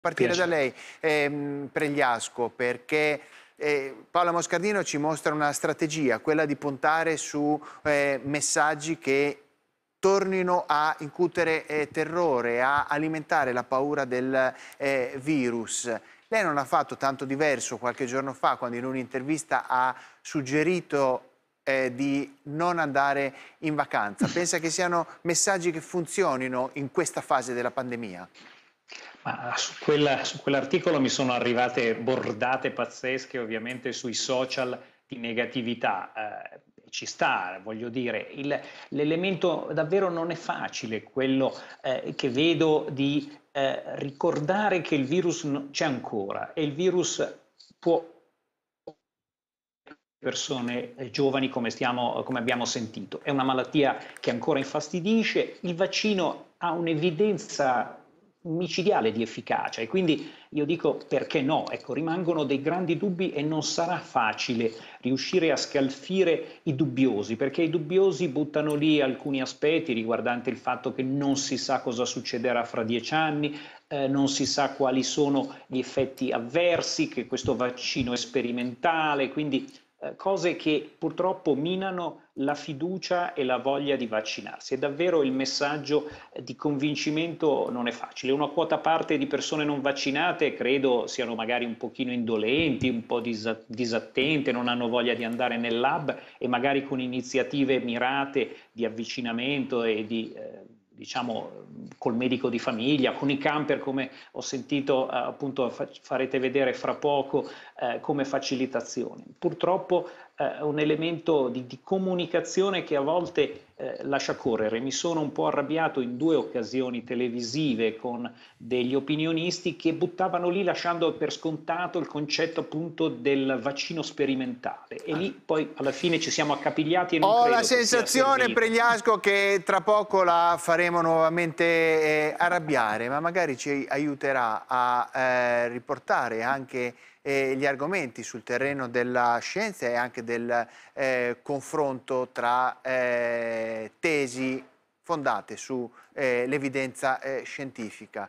partire da lei, ehm, Pregliasco, perché eh, Paola Moscardino ci mostra una strategia, quella di puntare su eh, messaggi che tornino a incutere eh, terrore, a alimentare la paura del eh, virus. Lei non ha fatto tanto diverso qualche giorno fa quando in un'intervista ha suggerito eh, di non andare in vacanza. Pensa che siano messaggi che funzionino in questa fase della pandemia? Ma su, quella, su, quell'articolo mi sono arrivate bordate pazzesche ovviamente sui social di negatività. Eh, ci sta, voglio dire, il, l'elemento davvero non è facile, quello eh, che vedo di eh, ricordare che il virus no, c'è ancora e il virus può persone eh, giovani come, stiamo, come abbiamo sentito. È una malattia che ancora infastidisce, il vaccino ha un'evidenza micidiale di efficacia e quindi io dico perché no, ecco, rimangono dei grandi dubbi e non sarà facile riuscire a scalfire i dubbiosi, perché i dubbiosi buttano lì alcuni aspetti riguardanti il fatto che non si sa cosa succederà fra dieci anni, eh, non si sa quali sono gli effetti avversi, che questo vaccino è sperimentale, quindi eh, cose che purtroppo minano la fiducia e la voglia di vaccinarsi. E davvero il messaggio eh, di convincimento non è facile. Una quota parte di persone non vaccinate credo siano magari un pochino indolenti, un po' disattente, non hanno voglia di andare nel lab e magari con iniziative mirate di avvicinamento e di eh, diciamo, col medico di famiglia, con i camper, come ho sentito eh, appunto farete vedere fra poco, eh, come facilitazione. Purtroppo eh, un elemento di, di, comunicazione che a volte eh, lascia correre. Mi sono un po' arrabbiato in due occasioni televisive con degli opinionisti che buttavano lì lasciando per scontato il concetto appunto del vaccino sperimentale e lì poi alla fine ci siamo accapigliati e non Ho la sensazione, Pregliasco, che tra poco la faremo nuovamente eh, arrabbiare, ma magari ci aiuterà a eh, riportare anche eh, gli argomenti sul terreno della scienza e anche del eh, confronto tra eh, tesi fondate sull'evidenza eh, eh, scientifica.